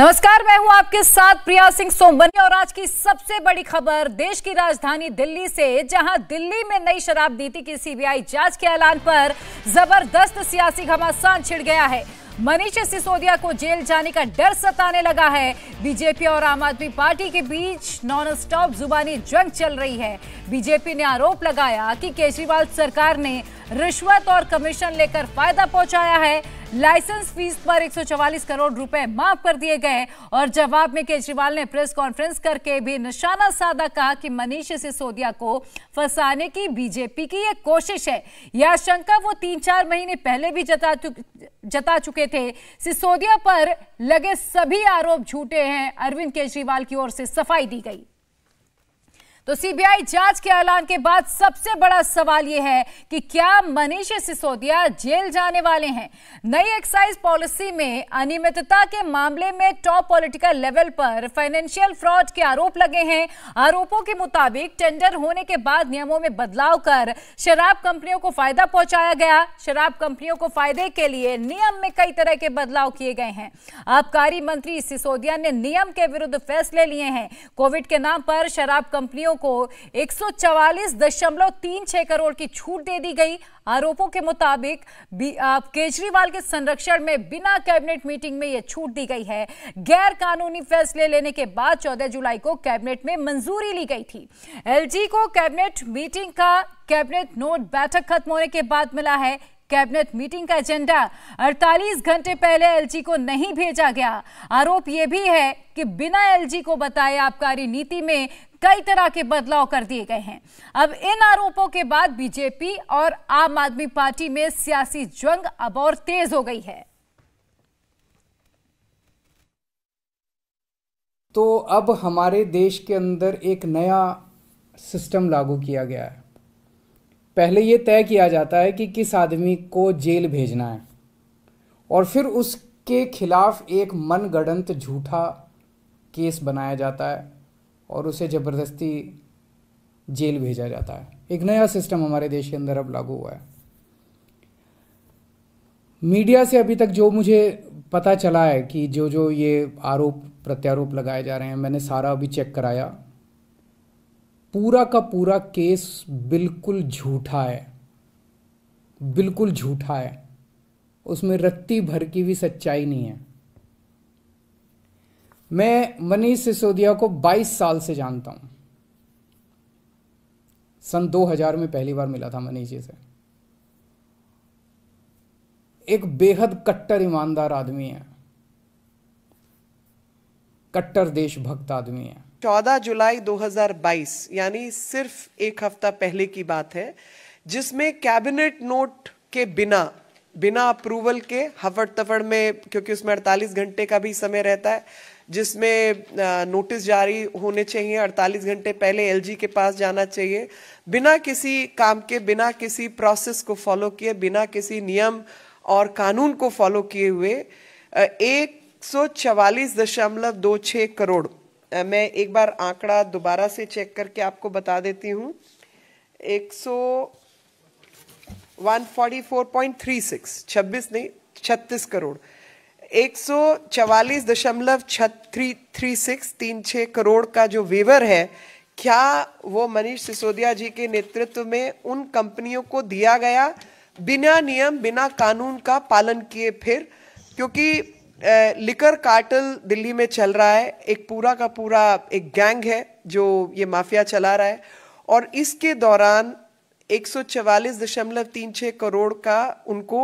नमस्कार मैं हूं आपके साथ प्रिया सिंह सोमवनी और आज की सबसे बड़ी खबर देश की राजधानी दिल्ली से जहां दिल्ली में नई शराब नीति की सीबीआई जांच के ऐलान पर जबरदस्त सियासी घमासान छिड़ गया है मनीष सिसोदिया को जेल जाने का डर सताने लगा है बीजेपी और आम आदमी पार्टी के बीच नॉन स्टॉप जुबानी जंग चल रही है बीजेपी ने आरोप लगाया कि केजरीवाल सरकार ने रिश्वत और कमीशन लेकर फायदा पहुंचाया है लाइसेंस फीस पर 144 करोड़ रुपए माफ कर दिए गए और जवाब में केजरीवाल ने प्रेस कॉन्फ्रेंस करके भी निशाना साधा कहा कि मनीष सिसोदिया को फंसाने की बीजेपी की एक कोशिश है यह आशंका वो तीन चार महीने पहले भी जता जता चुके थे सिसोदिया पर लगे सभी आरोप झूठे हैं अरविंद केजरीवाल की ओर से सफाई दी गई तो सीबीआई जांच के ऐलान के बाद सबसे बड़ा सवाल यह है कि क्या मनीष सिसोदिया जेल जाने वाले हैं नई एक्साइज पॉलिसी में अनियमितता के मामले में टॉप पॉलिटिकल लेवल पर फाइनेंशियल फ्रॉड के आरोप लगे हैं आरोपों के मुताबिक टेंडर होने के बाद नियमों में बदलाव कर शराब कंपनियों को फायदा पहुंचाया गया शराब कंपनियों को फायदे के लिए नियम में कई तरह के बदलाव किए गए हैं आबकारी मंत्री सिसोदिया ने नियम के विरुद्ध फैसले लिए हैं कोविड के नाम पर शराब कंपनियों को 144.36 करोड़ की छूट दे दी गई आरोपों के मुताबिक केजरीवाल के संरक्षण में बिना कैबिनेट मीटिंग में यह छूट दी गई है गैर कानूनी फैसले लेने के बाद 14 जुलाई को कैबिनेट में मंजूरी ली गई थी एलजी को कैबिनेट मीटिंग का कैबिनेट नोट बैठक खत्म होने के बाद मिला है कैबिनेट मीटिंग का एजेंडा 48 घंटे पहले एलजी को नहीं भेजा गया आरोप यह भी है कि बिना एलजी को बताए आबकारी नीति में कई तरह के बदलाव कर दिए गए हैं अब इन आरोपों के बाद बीजेपी और आम आदमी पार्टी में सियासी जंग अब और तेज हो गई है तो अब हमारे देश के अंदर एक नया सिस्टम लागू किया गया है पहले ये तय किया जाता है कि किस आदमी को जेल भेजना है और फिर उसके खिलाफ एक मनगढ़ंत झूठा केस बनाया जाता है और उसे ज़बरदस्ती जेल भेजा जाता है एक नया सिस्टम हमारे देश के अंदर अब लागू हुआ है मीडिया से अभी तक जो मुझे पता चला है कि जो जो ये आरोप प्रत्यारोप लगाए जा रहे हैं मैंने सारा अभी चेक कराया पूरा का पूरा केस बिल्कुल झूठा है बिल्कुल झूठा है उसमें रत्ती भर की भी सच्चाई नहीं है मैं मनीष सिसोदिया को 22 साल से जानता हूं सन 2000 में पहली बार मिला था मनीष जी से एक बेहद कट्टर ईमानदार आदमी है कट्टर देशभक्त आदमी है 14 जुलाई 2022 यानी सिर्फ एक हफ्ता पहले की बात है जिसमें कैबिनेट नोट के बिना बिना अप्रूवल के हफड़ तफड़ में क्योंकि उसमें 48 घंटे का भी समय रहता है जिसमें नोटिस जारी होने चाहिए 48 घंटे पहले एलजी के पास जाना चाहिए बिना किसी काम के बिना किसी प्रोसेस को फॉलो किए बिना किसी नियम और कानून को फॉलो किए हुए एक सौ चवालीस दशमलव दो छः करोड़ मैं एक बार आंकड़ा दोबारा से चेक करके आपको बता देती हूँ एक सौ 144.36 छब्बीस नहीं 36 करोड़ एक सौ चवालीस दशमलव थ्री थ्री सिक्स तीन छः करोड़ का जो वेवर है क्या वो मनीष सिसोदिया जी के नेतृत्व में उन कंपनियों को दिया गया बिना नियम बिना कानून का पालन किए फिर क्योंकि लिकर कार्टल दिल्ली में चल रहा है एक पूरा का पूरा एक गैंग है जो ये माफिया चला रहा है और इसके दौरान 144.36 करोड़ का उनको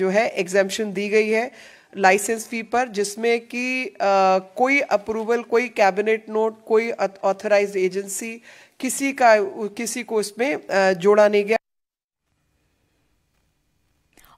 जो है एग्जामेशन दी गई है लाइसेंस फी पर जिसमें कि कोई अप्रूवल कोई कैबिनेट नोट कोई ऑथराइज्ड एजेंसी किसी का किसी को इसमें जोड़ा नहीं गया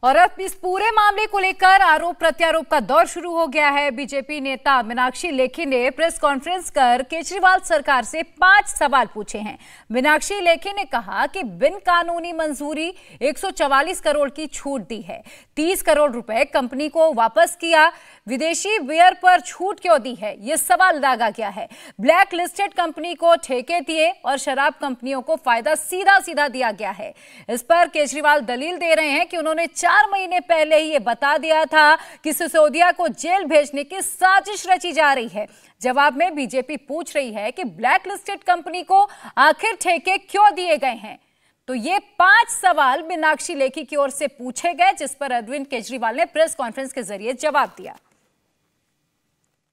और अब इस पूरे मामले को लेकर आरोप प्रत्यारोप का दौर शुरू हो गया है बीजेपी नेता मीनाक्षी लेखी ने प्रेस कॉन्फ्रेंस कर केजरीवाल सरकार से पांच सवाल पूछे हैं मीनाक्षी लेखी ने कहा कि बिन कानूनी मंजूरी 144 करोड़ की छूट दी है 30 करोड़ रुपए कंपनी को वापस किया विदेशी वेयर पर छूट क्यों दी है यह सवाल दागा गया है ब्लैक लिस्टेड कंपनी को ठेके दिए और शराब कंपनियों को फायदा सीधा सीधा दिया गया है इस पर केजरीवाल दलील दे रहे हैं कि उन्होंने चार चार महीने पहले ही ये बता दिया था कि सिसोदिया को जेल भेजने की साजिश रची जा रही है जवाब में बीजेपी पूछ रही है कि ब्लैक कंपनी को आखिर ठेके क्यों दिए गए हैं तो ये पांच सवाल मीनाक्षी लेखी की ओर से पूछे गए जिस पर अरविंद केजरीवाल ने प्रेस कॉन्फ्रेंस के जरिए जवाब दिया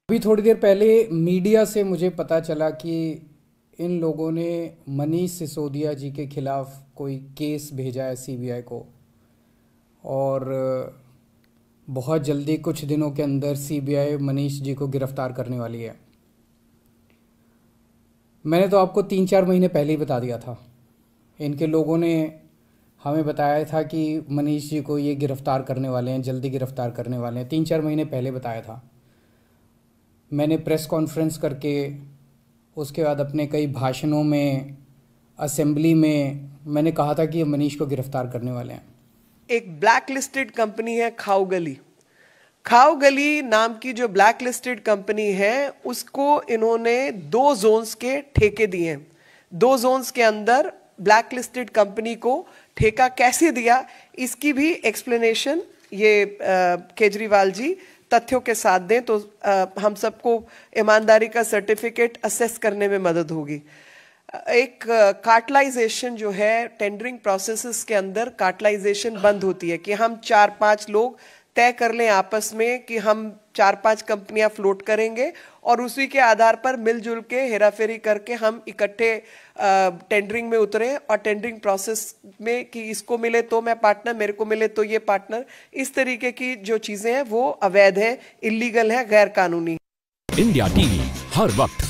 अभी थोड़ी देर पहले मीडिया से मुझे पता चला कि इन लोगों ने मनीष सिसोदिया जी के खिलाफ कोई केस भेजा है सीबीआई को और बहुत जल्दी कुछ दिनों के अंदर सीबीआई मनीष जी को गिरफ्तार करने वाली है मैंने तो आपको तीन चार महीने पहले ही बता दिया था इनके लोगों ने हमें बताया था कि मनीष जी को ये गिरफ़्तार करने वाले हैं जल्दी गिरफ़्तार करने वाले हैं तीन चार महीने पहले बताया था मैंने प्रेस कॉन्फ्रेंस करके उसके बाद अपने कई भाषणों में असेंबली में मैंने कहा था कि ये मनीष को गिरफ़्तार करने वाले हैं एक ब्लैक लिस्टेड कंपनी है खाओ गली खाओ गली नाम की जो ब्लैक लिस्टेड कंपनी है उसको इन्होंने दो जोन्स के ठेके दिए हैं दो जोन्स के अंदर ब्लैक लिस्टेड कंपनी को ठेका कैसे दिया इसकी भी एक्सप्लेनेशन ये केजरीवाल जी तथ्यों के साथ दें तो आ, हम सबको ईमानदारी का सर्टिफिकेट असेस करने में मदद होगी एक कार्टलाइजेशन uh, जो है टेंडरिंग प्रोसेस के अंदर कार्टलाइजेशन बंद होती है कि हम चार पांच लोग तय कर लें आपस में कि हम चार पांच कंपनियां फ्लोट करेंगे और उसी के आधार पर मिलजुल के हेराफेरी करके हम इकट्ठे टेंडरिंग uh, में उतरे और टेंडरिंग प्रोसेस में कि इसको मिले तो मैं पार्टनर मेरे को मिले तो ये पार्टनर इस तरीके की जो चीज़ें हैं वो अवैध हैं इलीगल है गैर कानूनी इंडिया टीवी हर वक्त